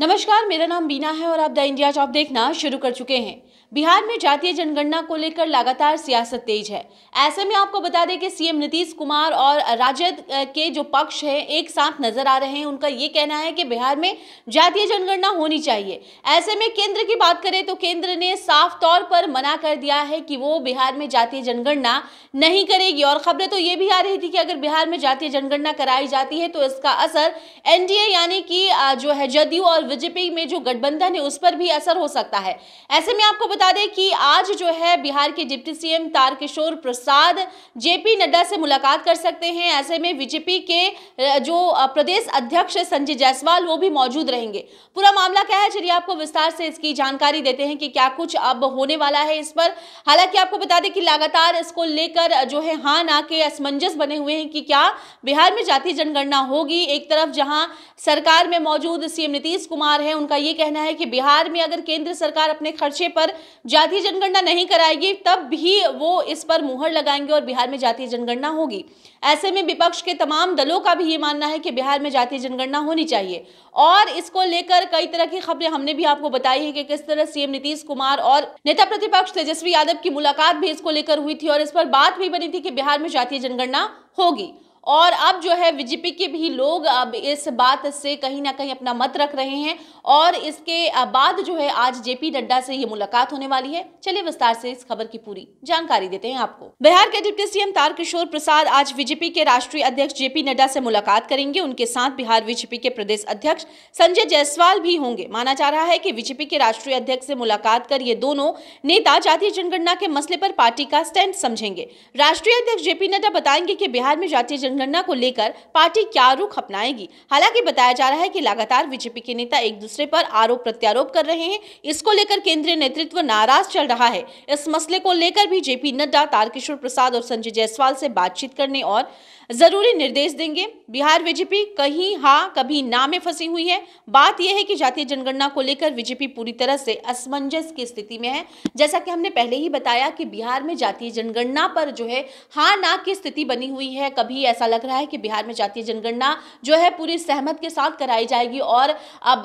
नमस्कार मेरा नाम बीना है और आप द इंडिया जॉब देखना शुरू कर चुके हैं बिहार में जातीय जनगणना को लेकर लगातार सियासत तेज है ऐसे में आपको बता दें कि सीएम नीतीश कुमार और राजद के जो पक्ष हैं एक साथ नजर आ रहे हैं उनका ये कहना है कि बिहार में जातीय जनगणना होनी चाहिए ऐसे में केंद्र की बात करें तो केंद्र ने साफ तौर पर मना कर दिया है कि वो बिहार में जातीय जनगणना नहीं करेगी और खबरें तो ये भी आ रही थी कि अगर बिहार में जातीय जनगणना कराई जाती है तो इसका असर एनडीए यानी कि जो है जदयू और बीजेपी में जो गठबंधन है उस पर भी असर हो सकता है ऐसे में आपको बता दें कि आज जो है बिहार के deputy CM Tarkishore Prasad JP Nadda से मुलाकात कर सकते हैं ऐसे में बीजेपी के जो प्रदेश अध्यक्ष संजय जायसवाल वो भी मौजूद रहेंगे पूरा मामला क्या है चलिए आपको विस्तार से इसकी जानकारी देते हैं कि क्या कुछ अब होने वाला है इस पर हालांकि आपको बता दें कि लगातार इसको लेकर जो है हाँ ना के असमंजस बने हुए हैं कि क्या बिहार में जाति जनगणना होगी एक तरफ जहां सरकार में मौजूद सीएम नीतीश कुमार कुमार हैं उनका ये कहना है कि बिहार में अगर केंद्र सरकार अपने खर्चे पर जातीय जनगणना नहीं कराएगी तब भी वो इस पर मुहर लगाएंगे और बिहार में जातीय जनगणना होगी ऐसे में विपक्ष के तमाम दलों का भी ये मानना है कि बिहार में जातीय जनगणना होनी चाहिए और इसको लेकर कई तरह की खबरें हमने भी आपको बताई है कि किस तरह सीएम नीतीश कुमार और नेता प्रतिपक्ष तेजस्वी यादव की मुलाकात भी इसको लेकर हुई थी और इस पर बात भी बनी थी कि बिहार में जातीय जनगणना होगी और अब जो है बीजेपी के भी लोग अब इस बात से कहीं ना कहीं अपना मत रख रहे हैं और इसके बाद जो है आज जेपी नड्डा से ये मुलाकात होने वाली है चलिए विस्तार से इस खबर की पूरी जानकारी देते हैं आपको बिहार के डिप्टी सीएम तारकिशोर प्रसाद आज बीजेपी के राष्ट्रीय अध्यक्ष जेपी नड्डा से मुलाकात करेंगे उनके साथ बिहार बीजेपी के प्रदेश अध्यक्ष संजय जायसवाल भी होंगे माना जा रहा है की बीजेपी के राष्ट्रीय अध्यक्ष से मुलाकात कर ये दोनों नेता जातीय जनगणना के मसले पर पार्टी का स्टैंड समझेंगे राष्ट्रीय अध्यक्ष जेपी नड्डा बताएंगे की बिहार में जातीय जनगणना को लेकर पार्टी क्या रुख अपनाएगी हालांकि बताया जा रहा है कि लगातार बीजेपी के नेता एक दूसरे पर आरोप प्रत्यारोप कर रहे हैं इसको लेकर केंद्रीय नेतृत्व नाराज चल रहा है इस मसले को लेकर भी जेपी नड्डा तारकिशोर प्रसाद और संजय जायसवाल से बातचीत करने और जरूरी निर्देश देंगे बिहार बीजेपी कहीं हाँ कभी ना में फंसी हुई है बात यह है कि जातीय जनगणना को लेकर बीजेपी पूरी तरह से असमंजस की स्थिति में है जैसा कि हमने पहले ही बताया कि बिहार में जातीय जनगणना पर जो है हाँ ना की स्थिति बनी हुई है कभी ऐसा ऐसा लग रहा है कि बिहार में जातीय जनगणना जो है पूरी सहमत के साथ कराई जाएगी और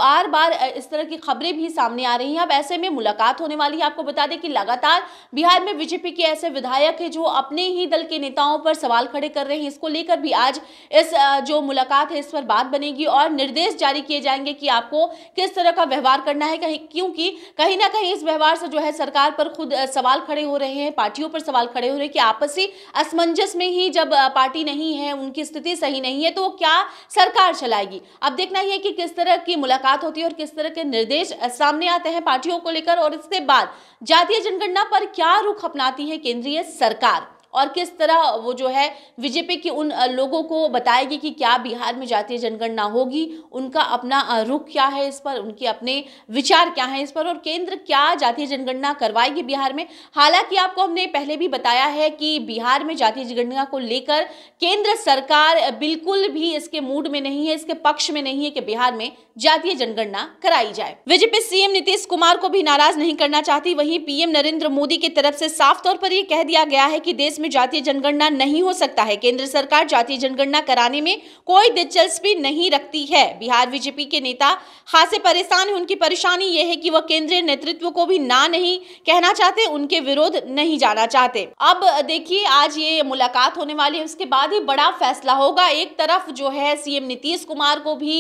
बार बार इस तरह की खबरें भी सामने आ रही हैं अब ऐसे में मुलाकात होने वाली है आपको बता दें कि लगातार बिहार में बीजेपी के ऐसे विधायक है जो अपने ही दल के नेताओं पर सवाल खड़े कर रहे हैं इसको लेकर भी आज इस जो मुलाकात है इस पर बात बनेगी और निर्देश जारी किए जाएंगे कि आपको किस तरह का व्यवहार करना है कहीं क्योंकि कहीं ना कहीं इस व्यवहार से जो है सरकार पर खुद सवाल खड़े हो रहे हैं पार्टियों पर सवाल खड़े हो रहे हैं कि आपसी असमंजस में ही जब पार्टी नहीं है हैं उनकी स्थिति सही नहीं है तो वो क्या सरकार चलाएगी अब देखना ही है कि किस तरह की मुलाकात होती है और किस तरह के निर्देश सामने आते हैं पार्टियों को लेकर और इसके बाद जातीय जनगणना पर क्या रुख अपनाती है केंद्रीय सरकार और किस तरह वो जो है बीजेपी के उन लोगों को बताएगी कि क्या बिहार में जातीय जनगणना होगी उनका अपना रुख क्या है इस पर उनके अपने विचार क्या है इस पर और केंद्र क्या जातीय जनगणना करवाएगी बिहार में हालांकि आपको हमने पहले भी बताया है कि बिहार में जातीय जनगणना को लेकर केंद्र सरकार बिल्कुल भी इसके मूड में नहीं है इसके पक्ष में नहीं है कि बिहार में जातीय जनगणना कराई जाए बीजेपी सीएम नीतीश कुमार को भी नाराज नहीं करना चाहती वहीं पीएम नरेंद्र मोदी की तरफ से साफ तौर पर यह कह दिया गया है कि देश में जातीय जनगणना नहीं हो सकता है केंद्र सरकार जातीय जनगणना कराने में कोई दिलचस्पी नहीं रखती है बिहार बीजेपी के नेता खासे परेशान है उनकी परेशानी यह है कि वह केंद्रीय नेतृत्व को भी ना नहीं कहना चाहते उनके विरोध नहीं जाना चाहते अब देखिए आज ये मुलाकात होने वाली है उसके बाद ही बड़ा फैसला होगा एक तरफ जो है सीएम नीतीश कुमार को भी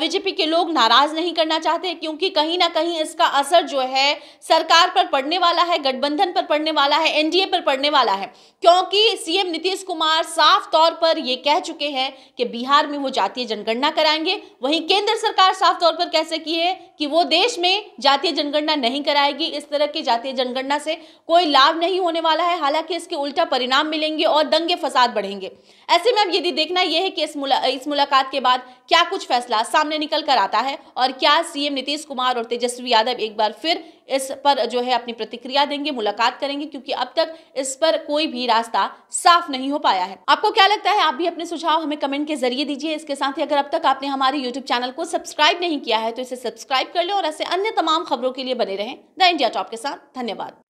बीजेपी के लोग नाराज नहीं करना चाहते क्योंकि कहीं ना कहीं इसका असर जो है सरकार पर पड़ने वाला है गठबंधन पर पड़ने वाला है एनडीए पर पड़ने वाला है क्योंकि सीएम नीतीश कुमार साफ तौर पर यह कह चुके हैं कि बिहार में वो जातीय जनगणना कराएंगे वहीं केंद्र सरकार साफ तौर पर कह सकी है कि वो देश में जातीय जनगणना नहीं कराएगी इस तरह की जातीय जनगणना से कोई लाभ नहीं होने वाला है हालांकि इसके उल्टा परिणाम मिलेंगे और दंगे फसाद बढ़ेंगे ऐसे में अब यदि देखना यह है कि इस, मुला, इस मुलाकात के बाद क्या कुछ फैसला सामने निकल कर आता है और क्या सीएम नीतीश कुमार और तेजस्वी यादव एक बार फिर इस पर जो है अपनी प्रतिक्रिया देंगे मुलाकात करेंगे क्योंकि अब तक इस पर कोई भी भी रास्ता साफ नहीं हो पाया है आपको क्या लगता है आप भी अपने सुझाव हमें कमेंट के जरिए दीजिए इसके साथ ही अगर अब तक आपने हमारे यूट्यूब चैनल को सब्सक्राइब नहीं किया है तो इसे सब्सक्राइब कर लें और ऐसे अन्य तमाम खबरों के लिए बने रहें द इंडिया टॉप के साथ धन्यवाद